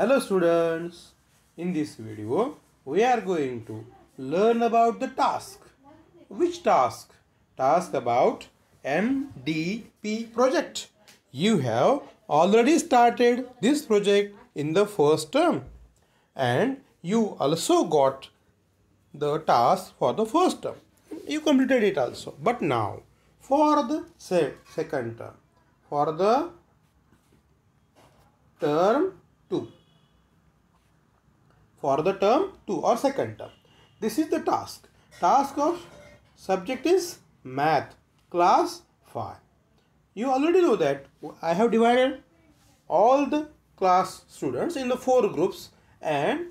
Hello students, in this video we are going to learn about the task. Which task? Task about MDP project. You have already started this project in the first term and you also got the task for the first term. You completed it also. But now for the se second term, for the term for the term 2 or second term. This is the task. Task of subject is math class 5. You already know that I have divided all the class students in the four groups and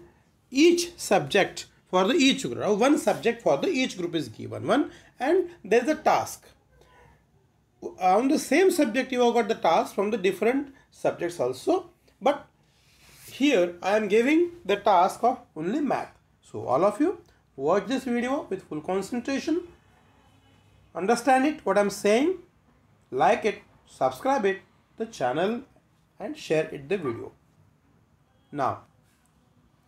each subject for the each group uh, one subject for the each group is given one and there is a task on the same subject you have got the task from the different subjects also but here I am giving the task of only math. So all of you watch this video with full concentration. Understand it what I am saying. Like it, subscribe it, the channel and share it the video. Now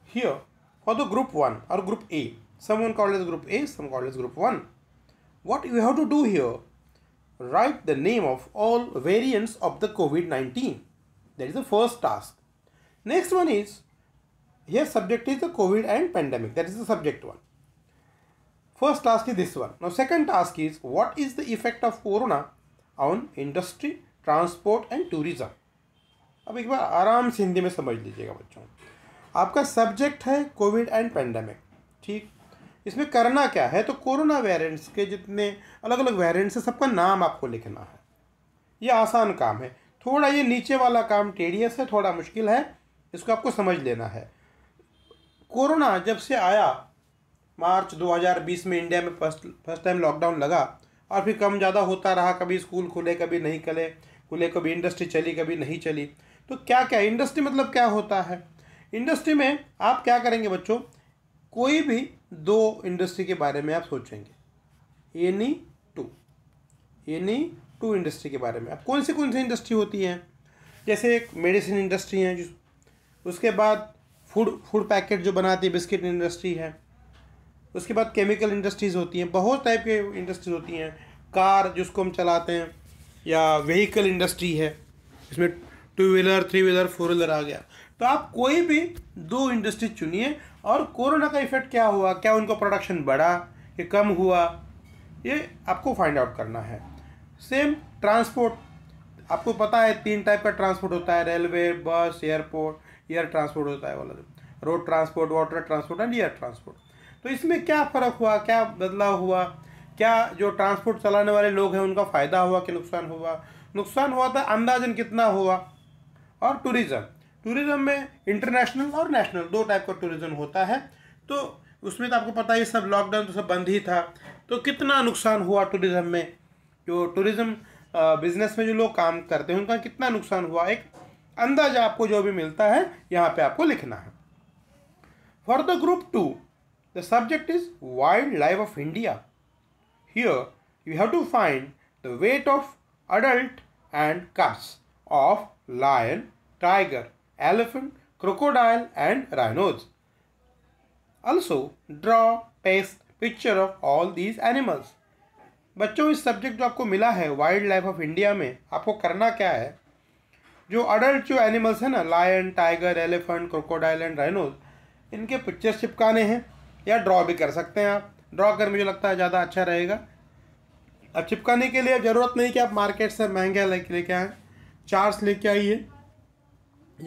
here for the group 1 or group A. Someone called as group A, some called as group 1. What you have to do here? Write the name of all variants of the COVID-19. That is the first task. Next one is, here subject is the COVID and pandemic. That is the subject one. First task is this one. Now second task is, what is the effect of corona on industry, transport and tourism अब एक बार आराम से हिंदी में समझ लीजिएगा बच्चों आपका subject है कोविड एंड पेंडेमिक ठीक इसमें करना क्या है तो कोरोना वेरिएंट्स के जितने अलग अलग वेरिएंट्स है सबका नाम आपको लिखना है ये आसान काम है थोड़ा ये नीचे वाला काम टेडियस है थोड़ा मुश्किल है इसको आपको समझ लेना है कोरोना जब से आया मार्च 2020 में इंडिया में फर्स्ट फर्स्ट टाइम लॉकडाउन लगा और फिर कम ज़्यादा होता रहा कभी स्कूल खुले कभी नहीं खुले खुले कभी इंडस्ट्री चली कभी नहीं चली तो क्या क्या इंडस्ट्री मतलब क्या होता है इंडस्ट्री में आप क्या करेंगे बच्चों कोई भी दो इंडस्ट्री के बारे में आप सोचेंगे any two any two industry के बारे में आप कौन सी कौन सी इंडस्ट्री होती है जैसे एक मेडिसिन इंडस्ट्री है जिस उसके बाद फूड फूड पैकेट जो बनाती है बिस्किट इंडस्ट्री है उसके बाद केमिकल इंडस्ट्रीज़ होती हैं बहुत टाइप के इंडस्ट्रीज होती हैं कार जिसको हम चलाते हैं या व्हीकल इंडस्ट्री है इसमें two wheeler three wheeler four wheeler आ गया तो आप कोई भी दो इंडस्ट्री चुनिए और कोरोना का इफेक्ट क्या हुआ क्या उनका प्रोडक्शन बढ़ा कि कम हुआ ये आपको फाइंड आउट करना है सेम ट्रांसपोर्ट आपको पता है तीन टाइप का ट्रांसपोर्ट होता है railway bus airport air transport होता है वाला road transport water transport and air transport तो इसमें क्या फ़र्क हुआ क्या बदलाव हुआ क्या जो ट्रांसपोर्ट चलाने वाले लोग हैं उनका फ़ायदा हुआ कि नुकसान हुआ नुकसान हुआ था तो अंदाजन कितना हुआ और टूरिज़्म टूरिज़्म में इंटरनेशनल और नेशनल दो टाइप का टूरिज़्म होता है तो उसमें तो आपको पता ही सब लॉकडाउन तो सब बंद ही था तो कितना नुकसान हुआ टूरिज़्म में जो टूरिज़्म बिज़नेस में जो लोग काम करते हैं उनका कितना नुकसान हुआ एक अंदाजा आपको जो भी मिलता है यहाँ पे आपको लिखना है for the group two the subject is wild life of India here you have to find the weight of adult and cubs of lion tiger elephant crocodile and rhinos also draw paste picture of all these animals बच्चों इस subject जो आपको मिला है wild life of India में आपको करना क्या है जो अडल्ट जो एनिमल्स हैं ना lion tiger elephant crocodile and rhinos इनके पिक्चर्स चिपकाने हैं या ड्रॉ भी कर सकते हैं आप ड्रॉ कर मुझे लगता है ज़्यादा अच्छा रहेगा अब चिपकाने के लिए ज़रूरत नहीं कि आप मार्केट से महंगा लेके लेके आएँ चार्ज लेके आइए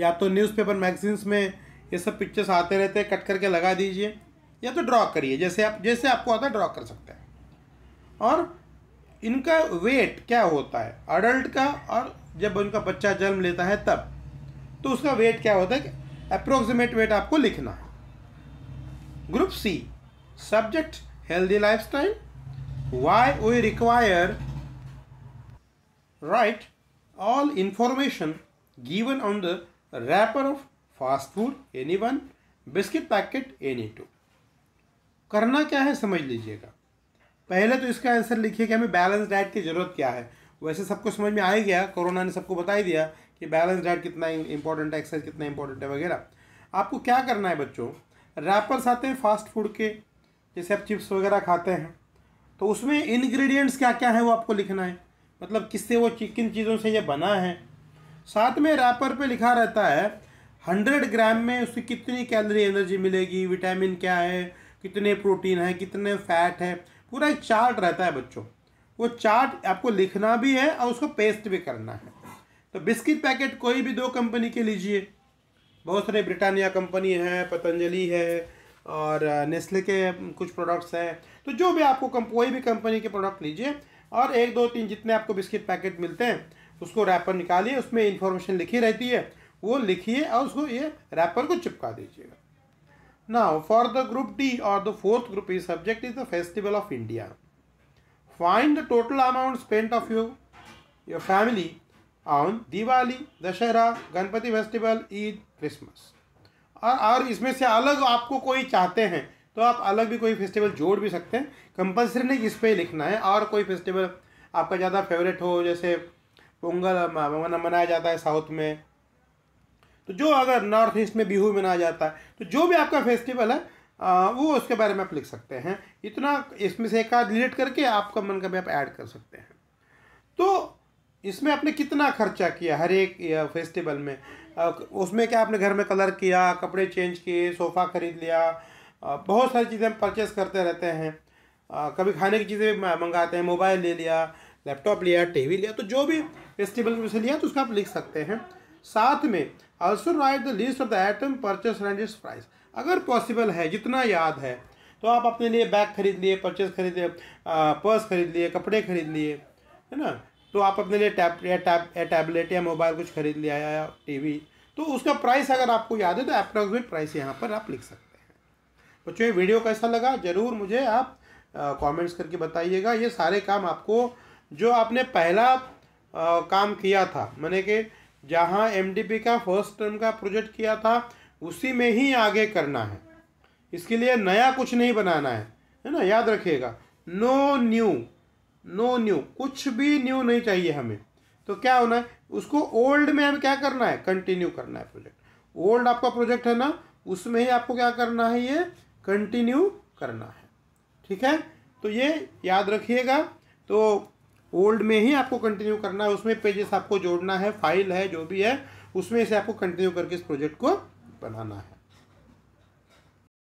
या तो न्यूज़पेपर मैगजीन्स में ये सब पिक्चर्स आते रहते हैं कट करके लगा दीजिए या तो ड्रॉ करिए जैसे आप जैसे आपको आता है ड्रॉ कर सकते हैं और इनका वेट क्या होता है अडल्ट का और जब उनका बच्चा जन्म लेता है तब तो उसका वेट क्या होता है अप्रोक्सीमेट वेट आपको लिखना है group C subject healthy life style why we require write all information given on the wrapper of fast food any one biscuit packet any two करना क्या है समझ लीजिएगा पहले तो इसका आंसर लिखिए कि हमें बैलेंस डाइट की ज़रूरत क्या है वैसे सबको समझ में आ ही गया कोरोना ने सबको बता ही दिया कि बैलेंस डाइट कितना इंपॉर्टेंट है एक्सरसाइज कितना इंपॉर्टेंट है वगैरह आपको क्या करना है बच्चों रैपर्स आते हैं फास्ट फूड के जैसे आप चिप्स वगैरह खाते हैं तो उसमें इन्ग्रीडियंट्स क्या क्या है वो आपको लिखना है मतलब किससे वो किन चीज़ों से ये बना है साथ में रैपर पे लिखा रहता है हंड्रेड ग्राम में उसकी कितनी कैलोरी एनर्जी मिलेगी विटामिन क्या है कितने प्रोटीन है कितने फैट है पूरा एक चार्ट रहता है बच्चों वो चार्ट आपको लिखना भी है और उसको पेस्ट भी करना है तो बिस्किट पैकेट कोई भी दो कंपनी के लीजिए बहुत सारे ब्रिटानिया कंपनी है पतंजलि है और नेस्ले के कुछ प्रोडक्ट्स हैं तो जो भी आपको कम कोई भी कंपनी के प्रोडक्ट लीजिए और एक दो तीन जितने आपको बिस्किट पैकेट मिलते हैं उसको रैपर निकालिए उसमें इन्फॉर्मेशन लिखी रहती है वो लिखिए और उसको ये रैपर को चिपका दीजिएगा Now for the group D or the fourth group A subject is the Festival of India. Find the total amount spent of you, your family on Diwali, Dashera, Ganpati festival, Eid, Christmas. और और इसमें से अलग आपको कोई चाहते हैं तो आप अलग भी कोई फेस्टिवल जोड़ भी सकते हैं कंपलसरी नहीं इस पर लिखना है और कोई फेस्टिवल आपका ज़्यादा फेवरेट हो जैसे पोंगल मनाया जाता है साउथ में तो जो अगर नॉर्थ ईस्ट में बिहू मनाया जाता है तो जो भी आपका फेस्टिवल है आ, वो उसके बारे में आप लिख सकते हैं इतना इसमें से एक आध रिलेट करके आपका मन का भी आप ऐड कर सकते हैं तो इसमें आपने कितना खर्चा किया हर एक फेस्टिवल में उसमें क्या आपने घर में कलर किया कपड़े चेंज किए सोफ़ा ख़रीद लिया बहुत सारी चीज़ें हम परचेस करते रहते हैं कभी खाने की चीज़ें मंगाते हैं मोबाइल ले लिया लैपटॉप लिया टीवी लिया तो जो भी फेस्टिवल में से लिया तो उसका आप लिख सकते हैं साथ में also write the list of the item purchase and its price अगर पॉसिबल है जितना याद है तो आप अपने लिए बैग खरीद लिए परचेस खरीद लिए पर्स खरीद लिए कपड़े खरीद लिए है ना तो आप अपने लिए टैब या टैब या टैबलेट या मोबाइल कुछ खरीद लिया या टीवी तो उसका प्राइस अगर आपको याद है तो अप्रॉक्सिमेट प्राइस यहाँ पर आप लिख सकते हैं बच्चों ये वीडियो कैसा लगा ज़रूर मुझे आप कमेंट्स करके बताइएगा ये सारे काम आपको जो आपने पहला आ, काम किया था मैंने कि जहां एमडीपी का फर्स्ट टर्म का प्रोजेक्ट किया था उसी में ही आगे करना है इसके लिए नया कुछ नहीं बनाना है है ना याद रखिएगा नो न्यू नो न्यू कुछ भी न्यू नहीं चाहिए हमें तो क्या होना है उसको ओल्ड में हमें क्या करना है कंटिन्यू करना है प्रोजेक्ट ओल्ड आपका प्रोजेक्ट है ना उसमें ही आपको क्या करना है ये कंटिन्यू करना है ठीक है तो ये याद रखिएगा तो ओल्ड में ही आपको कंटिन्यू करना है उसमें पेजेस आपको जोड़ना है फाइल है जो भी है उसमें से आपको कंटिन्यू करके इस प्रोजेक्ट को बनाना है